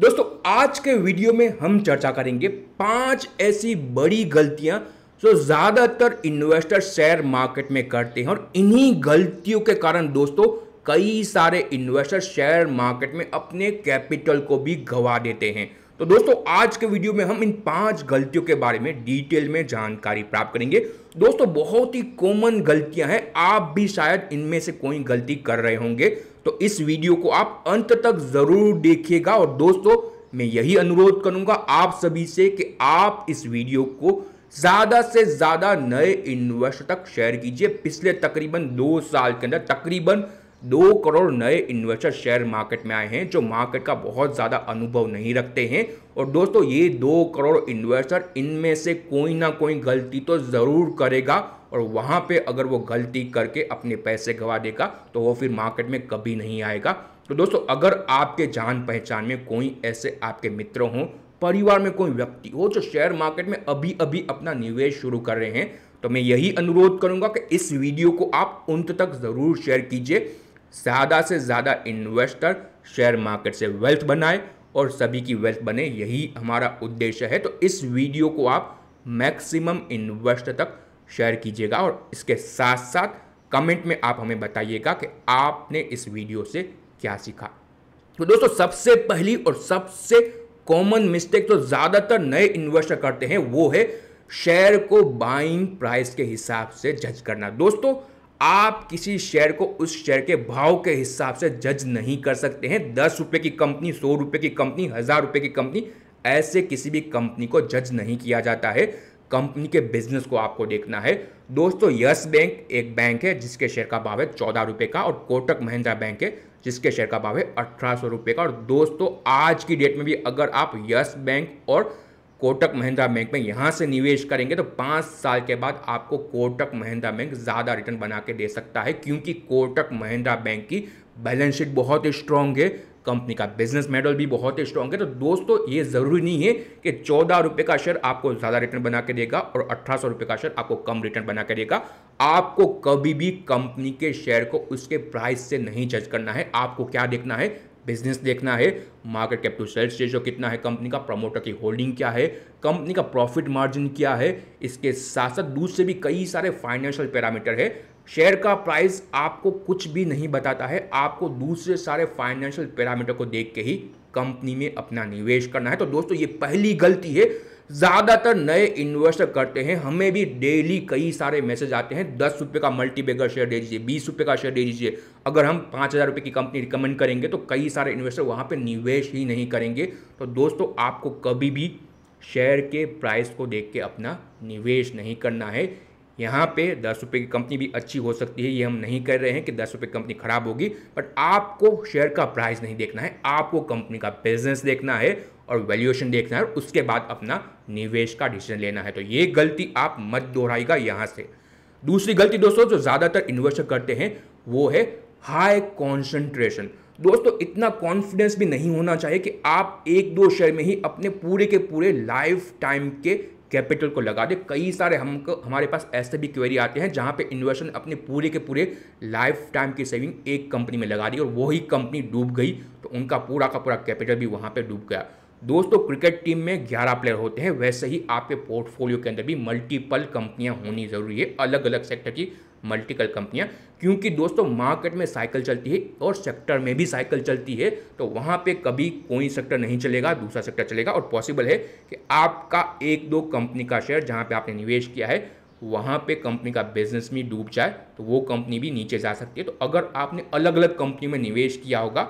दोस्तों आज के वीडियो में हम चर्चा करेंगे पांच ऐसी बड़ी गलतियां जो ज़्यादातर इन्वेस्टर शेयर मार्केट में करते हैं और इन्हीं गलतियों के कारण दोस्तों कई सारे इन्वेस्टर शेयर मार्केट में अपने कैपिटल को भी गंवा देते हैं तो दोस्तों आज के वीडियो में हम इन पांच गलतियों के बारे में डिटेल में जानकारी प्राप्त करेंगे दोस्तों बहुत ही कॉमन गलतियां हैं आप भी शायद इनमें से कोई गलती कर रहे होंगे तो इस वीडियो को आप अंत तक जरूर देखिएगा और दोस्तों मैं यही अनुरोध करूंगा आप सभी से कि आप इस वीडियो को ज्यादा से ज्यादा नए इन्वेस्टर तक शेयर कीजिए पिछले तकरीबन दो साल के अंदर तकरीबन दो करोड़ नए इन्वेस्टर शेयर मार्केट में आए हैं जो मार्केट का बहुत ज़्यादा अनुभव नहीं रखते हैं और दोस्तों ये दो करोड़ इन्वेस्टर इनमें से कोई ना कोई गलती तो ज़रूर करेगा और वहाँ पे अगर वो गलती करके अपने पैसे गवा देगा तो वो फिर मार्केट में कभी नहीं आएगा तो दोस्तों अगर आपके जान पहचान में कोई ऐसे आपके मित्र हों परिवार में कोई व्यक्ति हो जो शेयर मार्केट में अभी अभी अपना निवेश शुरू कर रहे हैं तो मैं यही अनुरोध करूंगा कि इस वीडियो को आप अंत तक ज़रूर शेयर कीजिए ज़्यादा से ज़्यादा इन्वेस्टर शेयर मार्केट से वेल्थ बनाए और सभी की वेल्थ बने यही हमारा उद्देश्य है तो इस वीडियो को आप मैक्सिमम इन्वेस्टर तक शेयर कीजिएगा और इसके साथ साथ कमेंट में आप हमें बताइएगा कि आपने इस वीडियो से क्या सीखा तो दोस्तों सबसे पहली और सबसे कॉमन मिस्टेक तो ज़्यादातर नए इन्वेस्टर करते हैं वो है शेयर को बाइंग प्राइस के हिसाब से जज करना दोस्तों आप किसी शेयर को उस शेयर के भाव के हिसाब से जज नहीं कर सकते हैं दस रुपये की कंपनी सौ रुपये की कंपनी हज़ार रुपये की कंपनी ऐसे किसी भी कंपनी को जज नहीं किया जाता है कंपनी के बिजनेस को आपको देखना है दोस्तों यस बैंक एक बैंक है जिसके शेयर का भाव है चौदह रुपये का और कोटक महिंद्रा बैंक है जिसके शेयर का भाव है अठारह सौ रुपये का और दोस्तों आज की डेट में भी अगर आप यस बैंक और कोटक महिंद्रा बैंक में यहाँ से निवेश करेंगे तो पाँच साल के बाद आपको कोटक महिंद्रा बैंक ज़्यादा रिटर्न बना के दे सकता है क्योंकि कोटक महिंद्रा बैंक की बैलेंस शीट बहुत ही स्ट्रांग है कंपनी का बिजनेस मॉडल भी बहुत ही स्ट्रांग है तो दोस्तों ये ज़रूरी नहीं है कि चौदह रुपये का शेयर आपको ज़्यादा रिटर्न बना के देगा और अट्ठारह सौ रुपये का शेयर आपको कम रिटर्न बना के देगा आपको कभी भी कंपनी के शेयर को उसके प्राइस से नहीं जज करना है आपको क्या देखना है बिजनेस देखना है market cap to sales ratio कितना है कंपनी का प्रमोटर की होल्डिंग क्या है कंपनी का प्रॉफिट मार्जिन क्या है इसके साथ साथ दूसरे भी कई सारे फाइनेंशियल पैरामीटर है शेयर का प्राइस आपको कुछ भी नहीं बताता है आपको दूसरे सारे फाइनेंशियल पैरामीटर को देख के ही कंपनी में अपना निवेश करना है तो दोस्तों ये पहली गलती है ज़्यादातर नए इन्वेस्टर करते हैं हमें भी डेली कई सारे मैसेज आते हैं दस रुपये का मल्टी बेगर शेयर दे दीजिए बीस रुपये का शेयर दे दीजिए अगर हम पाँच हज़ार रुपये की कंपनी रिकमेंड करेंगे तो कई सारे इन्वेस्टर वहाँ पर निवेश ही नहीं करेंगे तो दोस्तों आपको कभी भी शेयर के प्राइस को देख के अपना निवेश नहीं करना है यहाँ पे दस रुपये की कंपनी भी अच्छी हो सकती है ये हम नहीं कह रहे हैं कि दस रुपये की कंपनी ख़राब होगी बट आपको शेयर का प्राइस नहीं देखना है आपको कंपनी का बिजनेस देखना है और वैल्यूएशन देखना है उसके बाद अपना निवेश का डिसीजन लेना है तो ये गलती आप मत दोहराएगा यहाँ से दूसरी गलती दोस्तों जो ज़्यादातर इन्वेस्टर करते हैं वो है हाई कॉन्सेंट्रेशन दोस्तों इतना कॉन्फिडेंस भी नहीं होना चाहिए कि आप एक दो शेयर में ही अपने पूरे के पूरे लाइफ टाइम के कैपिटल को लगा दे कई सारे हमको हमारे पास ऐसे भी क्वेरी आते हैं जहां पे इन्वेस्टर अपने पूरे के पूरे लाइफ टाइम की सेविंग एक कंपनी में लगा दी और वही कंपनी डूब गई तो उनका पूरा का पूरा कैपिटल भी वहां पे डूब गया दोस्तों क्रिकेट टीम में 11 प्लेयर होते हैं वैसे ही आपके पोर्टफोलियो के अंदर भी मल्टीपल कंपनियां होनी ज़रूरी है अलग अलग सेक्टर की मल्टीपल कंपनियां क्योंकि दोस्तों मार्केट में साइकिल चलती है और सेक्टर में भी साइकिल चलती है तो वहाँ पे कभी कोई सेक्टर नहीं चलेगा दूसरा सेक्टर चलेगा और पॉसिबल है कि आपका एक दो कंपनी का शेयर जहाँ पे आपने निवेश किया है वहाँ पे कंपनी का बिजनेस भी डूब जाए तो वो कंपनी भी नीचे जा सकती है तो अगर आपने अलग अलग कंपनी में निवेश किया होगा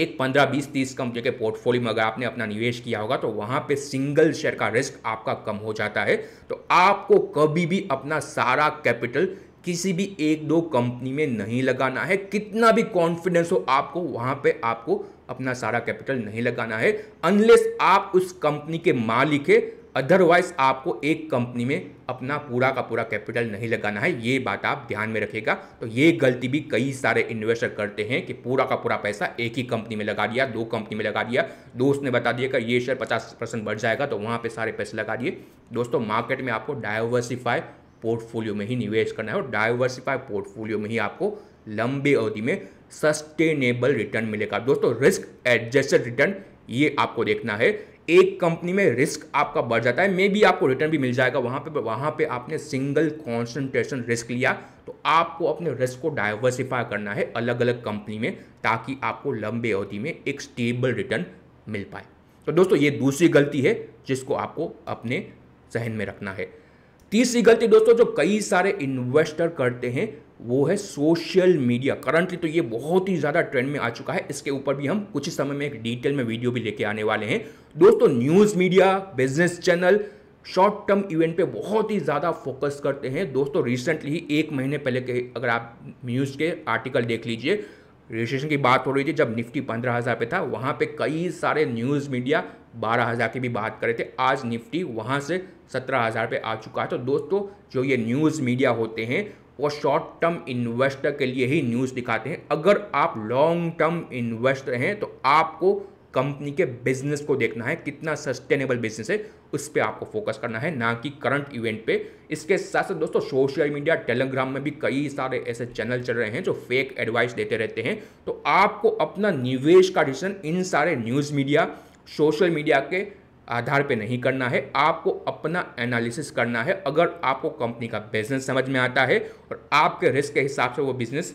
एक पंद्रह बीस तीस कंपनी के पोर्टफोलियो में अगर आपने अपना निवेश किया होगा तो वहां पे सिंगल शेयर का रिस्क आपका कम हो जाता है तो आपको कभी भी अपना सारा कैपिटल किसी भी एक दो कंपनी में नहीं लगाना है कितना भी कॉन्फिडेंस हो आपको वहां पे आपको अपना सारा कैपिटल नहीं लगाना है अनलेस आप उस कंपनी के मालिक है अदरवाइज आपको एक कंपनी में अपना पूरा का पूरा कैपिटल नहीं लगाना है ये बात आप ध्यान में रखिएगा तो ये गलती भी कई सारे इन्वेस्टर करते हैं कि पूरा का पूरा पैसा एक ही कंपनी में लगा दिया दो कंपनी में लगा दिया दोस्त ने बता दिया कि ये शेयर पचास परसेंट बढ़ जाएगा तो वहाँ पर सारे पैसे लगा दिए दोस्तों मार्केट में आपको डाइवर्सिफाई पोर्टफोलियो में ही निवेश करना है और डाइवर्सिफाई पोर्टफोलियो में ही आपको लंबी अवधि में सस्टेनेबल रिटर्न मिलेगा दोस्तों रिस्क एडजस्टेड रिटर्न ये आपको देखना है एक कंपनी में रिस्क आपका बढ़ जाता है मे बी आपको रिटर्न भी मिल जाएगा वहाँ पे वहाँ पे आपने सिंगल कॉन्सेंट्रेशन रिस्क लिया तो आपको अपने रिस्क को डाइवर्सिफाई करना है अलग अलग कंपनी में ताकि आपको लंबे अवधि में एक स्टेबल रिटर्न मिल पाए तो दोस्तों ये दूसरी गलती है जिसको आपको अपने जहन में रखना है तीसरी गलती दोस्तों जो कई सारे इन्वेस्टर करते हैं वो है सोशल मीडिया करंटली तो ये बहुत ही ज़्यादा ट्रेंड में आ चुका है इसके ऊपर भी हम कुछ ही समय में एक डिटेल में वीडियो भी लेके आने वाले हैं दोस्तों news media business channel short term event पे बहुत ही ज़्यादा फोकस करते हैं दोस्तों रिसेंटली ही एक महीने पहले के अगर आप न्यूज़ के आर्टिकल देख लीजिए रजिस्ट्रेशन की बात हो रही थी जब निफ्टी पंद्रह हज़ार पे था वहाँ पे कई सारे न्यूज़ मीडिया बारह हज़ार की भी बात कर रहे थे आज निफ्टी वहाँ से सत्रह हज़ार पे आ चुका है तो दोस्तों जो ये न्यूज़ मीडिया होते हैं वो शॉर्ट टर्म इन्वेस्टर के लिए ही न्यूज़ दिखाते हैं अगर आप लॉन्ग टर्म इन्वेस्टर हैं तो आपको कंपनी के बिजनेस को देखना है कितना सस्टेनेबल बिजनेस है उस पर आपको फोकस करना है ना कि करंट इवेंट पे इसके साथ साथ दोस्तों सोशल मीडिया टेलीग्राम में भी कई सारे ऐसे चैनल चल रहे हैं जो फेक एडवाइस देते रहते हैं तो आपको अपना निवेश का डिसीजन इन सारे न्यूज़ मीडिया सोशल मीडिया के आधार पे नहीं करना है आपको अपना एनालिसिस करना है अगर आपको कंपनी का बिजनेस समझ में आता है और आपके रिस्क के हिसाब से वो बिजनेस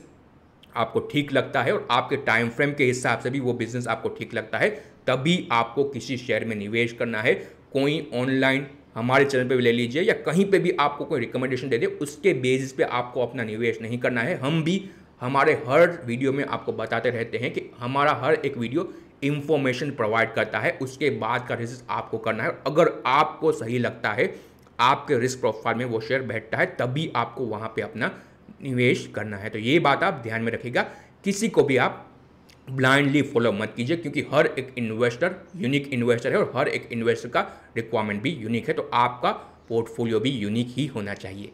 आपको ठीक लगता है और आपके टाइम फ्रेम के हिसाब से भी वो बिजनेस आपको ठीक लगता है तभी आपको किसी शेयर में निवेश करना है कोई ऑनलाइन हमारे चैनल पे भी ले लीजिए या कहीं पे भी आपको कोई रिकमेंडेशन दे दे उसके बेसिस पे आपको अपना निवेश नहीं करना है हम भी हमारे हर वीडियो में आपको बताते रहते हैं कि हमारा हर एक वीडियो इंफॉर्मेशन प्रोवाइड करता है उसके बाद का रिसर्च आपको करना है अगर आपको सही लगता है आपके रिस्क प्रोफाइल में वो शेयर बैठता है तभी आपको वहाँ पे अपना निवेश करना है तो ये बात आप ध्यान में रखिएगा किसी को भी आप ब्लाइंडली फॉलो मत कीजिए क्योंकि हर एक इन्वेस्टर यूनिक इन्वेस्टर है और हर एक इन्वेस्टर का रिक्वायरमेंट भी यूनिक है तो आपका पोर्टफोलियो भी यूनिक ही होना चाहिए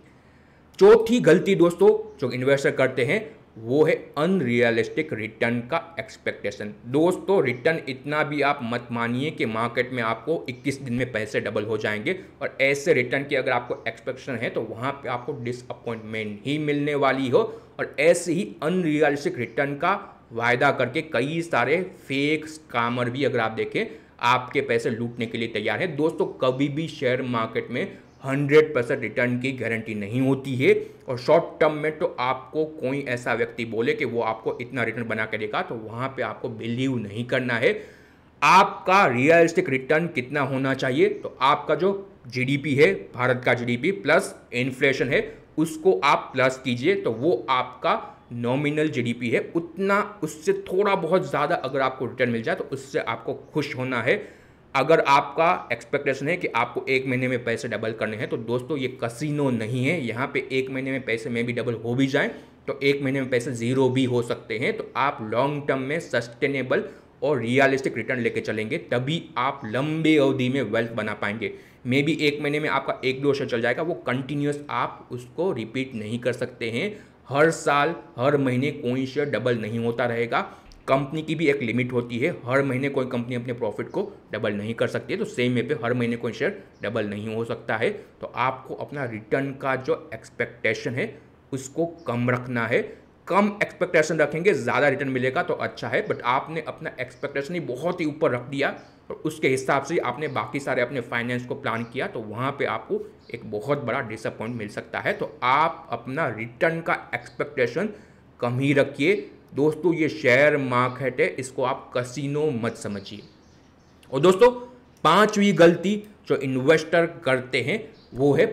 चौथी गलती दोस्तों जो इन्वेस्टर करते हैं वो है अनरियलिस्टिक रिटर्न का एक्सपेक्टेशन दोस्तों रिटर्न इतना भी आप मत मानिए कि मार्केट में आपको 21 दिन में पैसे डबल हो जाएंगे और ऐसे रिटर्न की अगर आपको एक्सपेक्टेशन है तो वहाँ पे आपको डिसअपॉइंटमेंट ही मिलने वाली हो और ऐसे ही अनरियलिस्टिक रिटर्न का वायदा करके कई सारे फेक कामर भी अगर आप देखें आपके पैसे लूटने के लिए तैयार है दोस्तों कभी भी शेयर मार्केट में हंड्रेड परसेंट रिटर्न की गारंटी नहीं होती है और शॉर्ट टर्म में तो आपको कोई ऐसा व्यक्ति बोले कि वो आपको इतना रिटर्न बना के देगा तो वहाँ पे आपको बिलीव नहीं करना है आपका रियलिस्टिक रिटर्न कितना होना चाहिए तो आपका जो जीडीपी है भारत का जीडीपी प्लस इन्फ्लेशन है उसको आप प्लस कीजिए तो वो आपका नॉमिनल जीडीपी है उतना उससे थोड़ा बहुत ज़्यादा अगर आपको रिटर्न मिल जाए तो उससे आपको खुश होना है अगर आपका एक्सपेक्टेशन है कि आपको एक महीने में पैसे डबल करने हैं तो दोस्तों ये कसिनो नहीं है यहाँ पे एक महीने में पैसे में भी डबल हो भी जाएं तो एक महीने में पैसे जीरो भी हो सकते हैं तो आप लॉन्ग टर्म में सस्टेनेबल और रियलिस्टिक रिटर्न लेके चलेंगे तभी आप लंबे अवधि में वेल्थ बना पाएंगे मे बी एक महीने में आपका एक दो शेयर चल जाएगा वो कंटिन्यूस आप उसको रिपीट नहीं कर सकते हैं हर साल हर महीने कोई शेयर डबल नहीं होता रहेगा कंपनी की भी एक लिमिट होती है हर महीने कोई कंपनी अपने प्रॉफिट को डबल नहीं कर सकती है तो सेम वे पे हर महीने कोई शेयर डबल नहीं हो सकता है तो आपको अपना रिटर्न का जो एक्सपेक्टेशन है उसको कम रखना है कम एक्सपेक्टेशन रखेंगे ज़्यादा रिटर्न मिलेगा तो अच्छा है बट आपने अपना एक्सपेक्टेशन ही बहुत ही ऊपर रख दिया और उसके हिसाब से आपने बाकी सारे अपने फाइनेंस को प्लान किया तो वहाँ पे आपको एक बहुत बड़ा डिसअपॉइंट मिल सकता है तो आप अपना रिटर्न का एक्सपेक्टेशन कम ही रखिए दोस्तों ये शेयर मार्केट है इसको आप कसिनो मत समझिए और दोस्तों पांचवी गलती जो इन्वेस्टर करते हैं वो है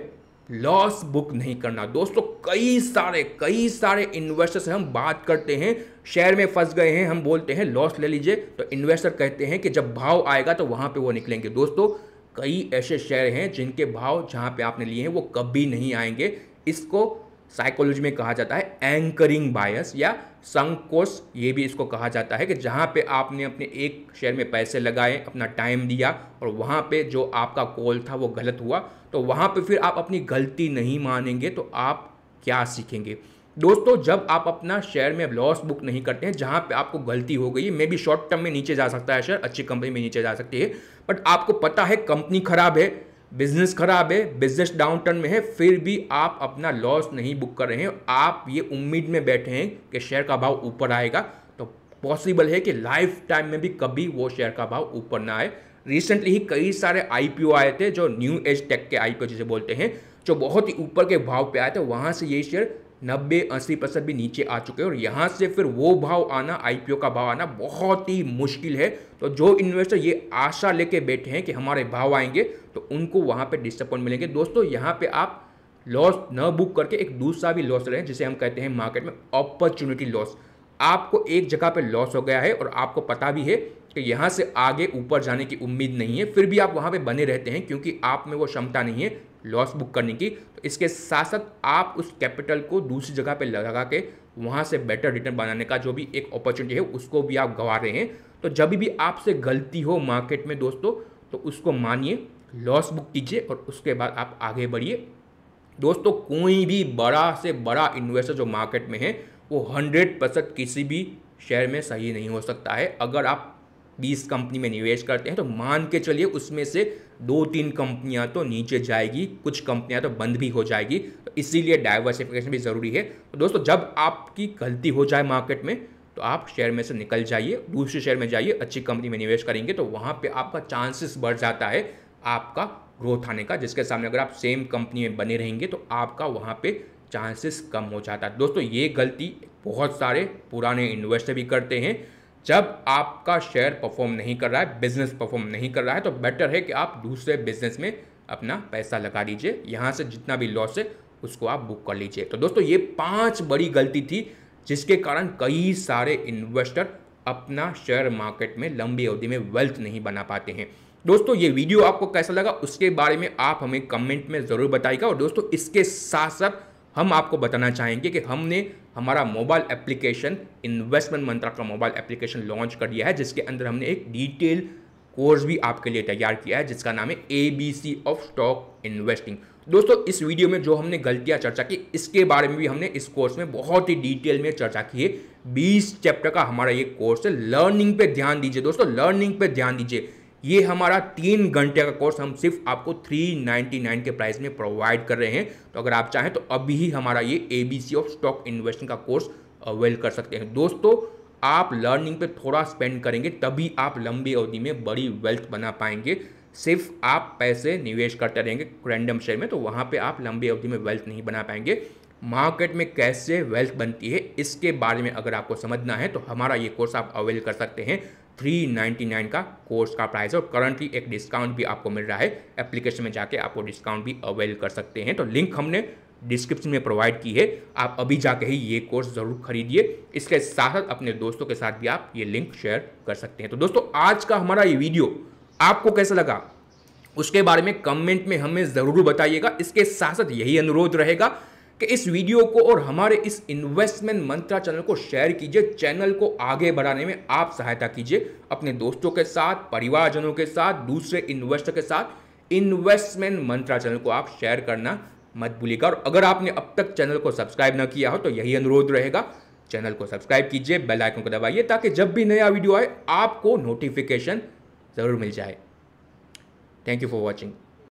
लॉस बुक नहीं करना दोस्तों कई सारे कई सारे इन्वेस्टर से हम बात करते हैं शेयर में फंस गए हैं हम बोलते हैं लॉस ले लीजिए तो इन्वेस्टर कहते हैं कि जब भाव आएगा तो वहाँ पे वो निकलेंगे दोस्तों कई ऐसे शेयर हैं जिनके भाव जहाँ पे आपने लिए हैं वो कभी नहीं आएंगे इसको साइकोलॉजी में कहा जाता है एंकरिंग बायस या संकोष ये भी इसको कहा जाता है कि जहाँ पे आपने अपने एक शेयर में पैसे लगाए अपना टाइम दिया और वहाँ पे जो आपका कॉल था वो गलत हुआ तो वहाँ पे फिर आप अपनी गलती नहीं मानेंगे तो आप क्या सीखेंगे दोस्तों जब आप अपना शेयर में लॉस बुक नहीं करते हैं जहाँ पे आपको गलती हो गई मे बी शॉर्ट टर्म में नीचे जा सकता है शेयर अच्छी कंपनी में नीचे जा सकती है बट आपको पता है कंपनी खराब है बिजनेस खराब है बिजनेस डाउन टर्न में है फिर भी आप अपना लॉस नहीं बुक कर रहे हैं आप ये उम्मीद में बैठे हैं कि शेयर का भाव ऊपर आएगा तो पॉसिबल है कि लाइफ टाइम में भी कभी वो शेयर का भाव ऊपर ना आए रिसेंटली ही कई सारे आई आए थे जो न्यू एज टेक के आई जिसे बोलते हैं जो बहुत ही ऊपर के भाव पे आए थे वहाँ से ये शेयर नब्बे अस्सी परसेंट भी नीचे आ चुके हैं और यहाँ से फिर वो भाव आना आईपीओ का भाव आना बहुत ही मुश्किल है तो जो इन्वेस्टर ये आशा लेके बैठे हैं कि हमारे भाव आएंगे तो उनको वहाँ पे डिसअपॉइंट मिलेंगे दोस्तों यहाँ पे आप लॉस न बुक करके एक दूसरा भी लॉस रहे जिसे हम कहते हैं मार्केट में अपॉर्चुनिटी लॉस आपको एक जगह पर लॉस हो गया है और आपको पता भी है कि यहाँ से आगे ऊपर जाने की उम्मीद नहीं है फिर भी आप वहाँ पर बने रहते हैं क्योंकि आप में वो क्षमता नहीं है लॉस बुक करने की तो इसके साथ साथ आप उस कैपिटल को दूसरी जगह पे लगा के वहाँ से बेटर रिटर्न बनाने का जो भी एक अपॉर्चुनिटी है उसको भी आप गंवा रहे हैं तो जब भी आपसे गलती हो मार्केट में दोस्तों तो उसको मानिए लॉस बुक कीजिए और उसके बाद आप आगे बढ़िए दोस्तों कोई भी बड़ा से बड़ा इन्वेस्टर जो मार्केट में है वो हंड्रेड परसेंट किसी भी शेयर में सही नहीं हो सकता है अगर आप बीस कंपनी में निवेश करते हैं तो मान के चलिए उसमें से दो तीन कंपनियां तो नीचे जाएगी कुछ कंपनियां तो बंद भी हो जाएगी तो इसीलिए डाइवर्सिफिकेशन भी ज़रूरी है तो दोस्तों जब आपकी गलती हो जाए मार्केट में तो आप शेयर में से निकल जाइए दूसरे शेयर में जाइए अच्छी कंपनी में निवेश करेंगे तो वहाँ पर आपका चांसेस बढ़ जाता है आपका ग्रोथ आने का जिसके सामने अगर आप सेम कंपनी में बने रहेंगे तो आपका वहाँ पर चांसेस कम हो जाता है दोस्तों ये गलती बहुत सारे पुराने इन्वेस्टर भी करते हैं जब आपका शेयर परफॉर्म नहीं कर रहा है बिजनेस परफॉर्म नहीं कर रहा है तो बेटर है कि आप दूसरे बिजनेस में अपना पैसा लगा दीजिए यहाँ से जितना भी लॉस है उसको आप बुक कर लीजिए तो दोस्तों ये पांच बड़ी गलती थी जिसके कारण कई सारे इन्वेस्टर अपना शेयर मार्केट में लंबी अवधि में वेल्थ नहीं बना पाते हैं दोस्तों ये वीडियो आपको कैसा लगा उसके बारे में आप हमें कमेंट में ज़रूर बताइएगा और दोस्तों इसके साथ साथ हम आपको बताना चाहेंगे कि हमने हमारा मोबाइल एप्लीकेशन इन्वेस्टमेंट मंत्रा का मोबाइल एप्लीकेशन लॉन्च कर दिया है जिसके अंदर हमने एक डिटेल कोर्स भी आपके लिए तैयार किया है जिसका नाम है A B C of stock investing दोस्तों इस वीडियो में जो हमने गलतियां चर्चा की इसके बारे में भी हमने इस कोर्स में बहुत ही डिटेल में चर्चा की है बीस चैप्टर का हमारा ये कोर्स है लर्निंग पे ध्यान दीजिए दोस्तों लर्निंग पे ध्यान दीजिए ये हमारा तीन घंटे का कोर्स हम सिर्फ आपको 399 के प्राइस में प्रोवाइड कर रहे हैं तो अगर आप चाहें तो अभी ही हमारा ये सी ऑफ स्टॉक इन्वेस्टिंग का कोर्स अवेल कर सकते हैं दोस्तों आप लर्निंग पे थोड़ा स्पेंड करेंगे तभी आप लंबी अवधि में बड़ी वेल्थ बना पाएंगे सिर्फ आप पैसे निवेश करते रहेंगे रैंडम शेयर में तो वहाँ पर आप लंबी अवधि में वेल्थ नहीं बना पाएंगे मार्केट में कैसे वेल्थ बनती है इसके बारे में अगर आपको समझना है तो हमारा ये कोर्स आप अवेल कर सकते हैं थ्री नाइन्टी नाइन का कोर्स का प्राइस और करंटली एक डिस्काउंट भी आपको मिल रहा है एप्लीकेशन में जाके आप वो डिस्काउंट भी अवेल कर सकते हैं तो लिंक हमने डिस्क्रिप्शन में प्रोवाइड की है आप अभी जाके ही ये कोर्स ज़रूर खरीदिए इसके साथ साथ अपने दोस्तों के साथ भी आप ये लिंक शेयर कर सकते हैं तो दोस्तों आज का हमारा ये वीडियो आपको कैसा लगा उसके बारे में कमेंट में हमें ज़रूर बताइएगा इसके साथ साथ यही अनुरोध रहेगा कि इस वीडियो को और हमारे इस इन्वेस्टमेंट मंत्रा चैनल को शेयर कीजिए चैनल को आगे बढ़ाने में आप सहायता कीजिए अपने दोस्तों के साथ परिवारजनों के साथ दूसरे इन्वेस्टर के साथ इन्वेस्टमेंट मंत्रा चैनल को आप शेयर करना मत भूलिएगा और अगर आपने अब तक चैनल को सब्सक्राइब न किया हो तो यही अनुरोध रहेगा चैनल को सब्सक्राइब कीजिए बेल आइकन को दबाइए ताकि जब भी नया वीडियो आए आपको नोटिफिकेशन ज़रूर मिल जाए थैंक यू फॉर वॉचिंग